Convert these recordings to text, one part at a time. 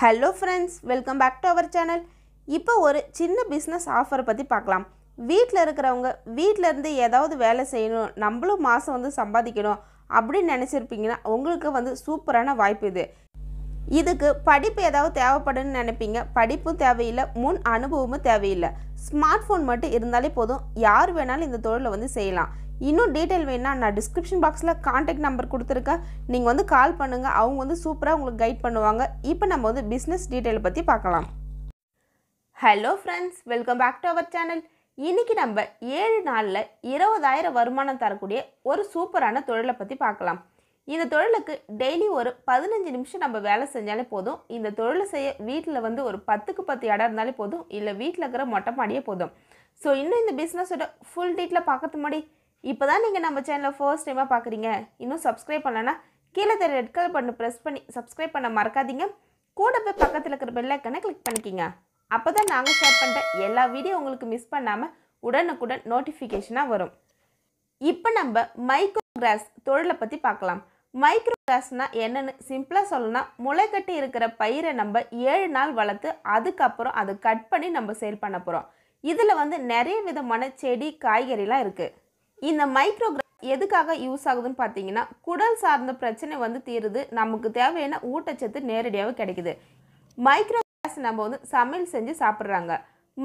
hello friends welcome back to our channel இப்போ ஒரு சின்ன பிஸ்னஸ் ஆஃபரை பற்றி பார்க்கலாம் வீட்டில் இருக்கிறவங்க இருந்து ஏதாவது வேலை செய்யணும் நம்மளும் மாதம் வந்து சம்பாதிக்கணும் அப்படின்னு நினச்சிருப்பீங்கன்னா உங்களுக்கு வந்து சூப்பரான வாய்ப்பு இது இதுக்கு படிப்பு ஏதாவது தேவைப்படுன்னு நினைப்பீங்க படிப்பும் தேவையில்லை முன் அனுபவமும் தேவையில்லை ஸ்மார்ட் ஃபோன் மட்டும் இருந்தாலே போதும் யார் வேணாலும் இந்த தொழிலை வந்து செய்யலாம் இன்னும் டீட்டெயில் வேணால் நான் டிஸ்கிரிப்ஷன் பாக்ஸில் காண்டாக்ட் நம்பர் கொடுத்துருக்கேன் நீங்கள் வந்து கால் பண்ணுங்கள் அவங்க வந்து சூப்பராக உங்களுக்கு கைட் பண்ணுவாங்க இப்போ நம்ம வந்து பிஸ்னஸ் டீட்டெயில் பற்றி பார்க்கலாம் hello friends welcome back to our channel இன்றைக்கி நம்ம ஏழு நாளில் இருபதாயிரம் வருமானம் தரக்கூடிய ஒரு சூப்பரான தொழிலை பற்றி பார்க்கலாம் இந்த தொழிலுக்கு டெய்லி ஒரு பதினஞ்சு நிமிஷம் நம்ம வேலை செஞ்சாலே போதும் இந்த தொழிலை செய்ய வீட்டில் வந்து ஒரு பத்துக்கு பத்து இடம் இருந்தாலே போதும் இல்லை வீட்டில் இருக்கிற மொட்டை மாடியே போதும் ஸோ இன்னும் இந்த பிஸ்னஸோட ஃபுல் டீட்டில் பார்க்கறது முன்னாடி இப்போ தான் நீங்கள் நம்ம சேனலில் ஃபர்ஸ்ட் டைமாக பார்க்குறீங்க இன்னும் சப்ஸ்கிரைப் பண்ணலன்னா கீழே தெரிய ரெட் கலர் பண்ணு ப்ரெஸ் பண்ணி சப்ஸ்கிரைப் பண்ண மறக்காதீங்க கூட போய் பக்கத்தில் இருக்கிற பெல்லைக்கனை கிளிக் பண்ணிக்கிங்க அப்போ தான் நாங்கள் ஷேர் பண்ணுற எல்லா வீடியோ உங்களுக்கு மிஸ் பண்ணாமல் உடனுக்குடன் நோட்டிஃபிகேஷனாக வரும் இப்போ நம்ம மைக்ரோ கிராஸ் தொழிலை பற்றி பார்க்கலாம் மைக்ரோ கிராஸ்னால் என்னென்னு சிம்பிளாக சொல்லணும்னா முளை கட்டி இருக்கிற பயிரை நம்ம ஏழு நாள் வளர்த்து அதுக்கப்புறம் அதை கட் பண்ணி நம்ம சேல் பண்ண போகிறோம் இதில் வந்து நிறைய விதமான செடி காய்கறிலாம் இருக்குது இந்த மைக்ரோகிராஸ் எதுக்காக யூஸ் ஆகுதுன்னு பார்த்தீங்கன்னா குடல் சார்ந்த பிரச்சனை வந்து தீருது நமக்கு தேவையான ஊட்டச்சத்து நேரடியாகவே கிடைக்குது மைக்ரோ கிராஸ் நம்ம வந்து சமையல் செஞ்சு சாப்பிட்றாங்க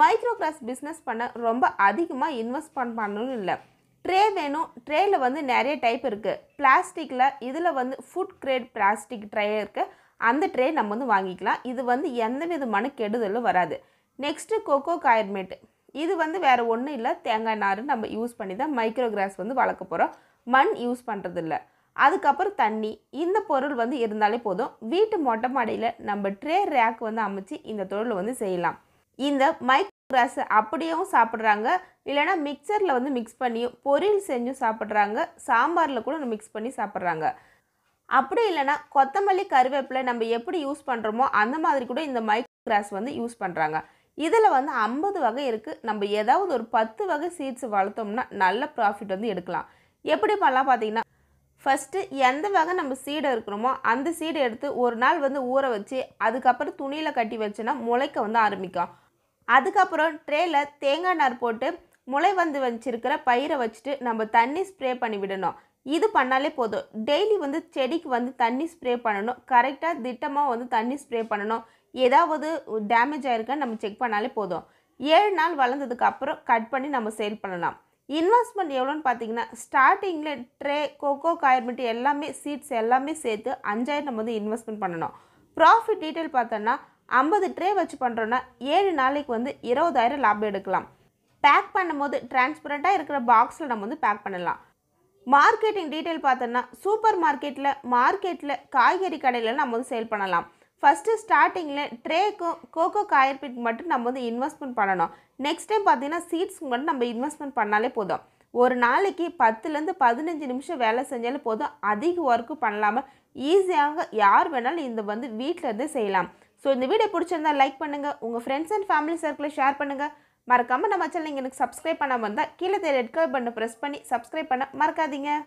மைக்ரோ கிராஸ் பிஸ்னஸ் பண்ண ரொம்ப அதிகமாக இன்வெஸ்ட் பண்ணணும்னு இல்லை ட்ரே வேணும் ட்ரேயில் வந்து நிறைய டைப் இருக்குது பிளாஸ்டிக்கில் இதில் வந்து ஃபுட் கிரேட் பிளாஸ்டிக் ட்ரே இருக்குது அந்த ட்ரே நம்ம வந்து வாங்கிக்கலாம் இது வந்து எந்த விதமான கெடுதலும் வராது நெக்ஸ்ட்டு கொக்கோ காயர்மேட்டு இது வந்து வேறு ஒன்றும் இல்லை தேங்காய் நார் நம்ம யூஸ் பண்ணி தான் மைக்ரோ கிராஸ் வந்து வளர்க்க போகிறோம் மண் யூஸ் பண்ணுறதில்ல அதுக்கப்புறம் தண்ணி இந்த பொருள் வந்து இருந்தாலே போதும் வீட்டு மொட்டை மாடியில் நம்ம ட்ரே ரேக் வந்து அமைச்சு இந்த தொழிலை வந்து செய்யலாம் இந்த மைக்ரோ கிராஸை அப்படியும் சாப்பிட்றாங்க இல்லைனா மிக்சரில் வந்து மிக்ஸ் பண்ணி பொரியல் செஞ்சும் சாப்பிட்றாங்க சாம்பாரில் கூட மிக்ஸ் பண்ணி சாப்பிட்றாங்க அப்படி இல்லைனா கொத்தமல்லி கருவேப்பிலை நம்ம எப்படி யூஸ் பண்ணுறோமோ அந்த மாதிரி கூட இந்த மைக்ரோ கிராஸ் வந்து யூஸ் பண்ணுறாங்க இதில் வந்து ஐம்பது வகை இருக்குது நம்ம ஏதாவது ஒரு பத்து வகை சீட்ஸ் வளர்த்தோம்னா நல்ல ப்ராஃபிட் வந்து எடுக்கலாம் எப்படி பண்ணலாம் பார்த்தீங்கன்னா ஃபஸ்ட்டு எந்த வகை நம்ம சீடை இருக்கிறோமோ அந்த சீடை எடுத்து ஒரு நாள் வந்து ஊற வச்சு அதுக்கப்புறம் துணியில் கட்டி வச்சோன்னா முளைக்க வந்து ஆரம்பிக்கும் அதுக்கப்புறம் ட்ரேயில் தேங்காய் நார் போட்டு முளை வந்து வச்சிருக்கிற பயிரை வச்சுட்டு நம்ம தண்ணி ஸ்ப்ரே பண்ணி விடணும் இது பண்ணாலே போதும் டெய்லி வந்து செடிக்கு வந்து தண்ணி ஸ்ப்ரே பண்ணணும் கரெக்டாக திட்டமாக வந்து தண்ணி ஸ்ப்ரே பண்ணணும் ஏதாவது டேமேஜ் ஆகிருக்கான்னு நம்ம செக் பண்ணாலே போதும் ஏழு நாள் வளர்ந்ததுக்கு அப்புறம் கட் பண்ணி நம்ம சேல் பண்ணலாம் இன்வெஸ்ட்மெண்ட் எவ்வளோன்னு பார்த்தீங்கன்னா ஸ்டார்டிங்கில் ட்ரே கோகோ காயர்மெண்ட் எல்லாமே சீட்ஸ் எல்லாமே சேர்த்து அஞ்சாயிரம் நம்ம வந்து இன்வெஸ்ட்மெண்ட் பண்ணணும் ப்ராஃபிட் டீட்டெயில் பார்த்தோன்னா ஐம்பது ட்ரே வச்சு பண்ணுறோன்னா ஏழு நாளைக்கு வந்து இருபதாயிரம் லாபம் எடுக்கலாம் பேக் பண்ணும்போது டிரான்ஸ்பரண்ட்டாக இருக்கிற பாக்ஸில் நம்ம வந்து பேக் பண்ணலாம் மார்க்கெட்டிங் டீட்டெயில் பார்த்தோன்னா சூப்பர் மார்க்கெட்டில் மார்க்கெட்டில் காய்கறி கடையில் நம்ம வந்து சேல் பண்ணலாம் ஃபஸ்ட்டு ஸ்டார்டிங்கில் ட்ரேக்கும் கோகோ காயர்பிட் மட்டும் நம்ம வந்து இன்வெஸ்ட்மெண்ட் பண்ணணும் நெக்ஸ்ட் டைம் பார்த்தீங்கன்னா சீட்ஸ் மட்டும் நம்ம இன்வெஸ்ட்மெண்ட் பண்ணாலே போதும் ஒரு நாளைக்கு பத்துலேருந்து பதினஞ்சு நிமிஷம் வேலை செஞ்சாலே போதும் அதிக ஒர்க்கு பண்ணலாமல் ஈஸியாக யார் வேணாலும் இந்த வந்து வீட்டில் இருந்தே செய்யலாம் ஸோ இந்த வீடியோ பிடிச்சிருந்தா லைக் பண்ணுங்கள் உங்கள் ஃப்ரெண்ட்ஸ் அண்ட் ஃபேமிலி சர்க்கிளில் ஷேர் பண்ணுங்கள் மறக்காமல் நம்ம சேனல் எங்களுக்கு சப்ஸ்கிரைப் பண்ணாமல் இருந்தால் கீழே தெரிய ரெட் கலர் பண்ணு ப்ரெஸ் பண்ணி சப்ஸ்கிரைப் பண்ண மறக்காதீங்க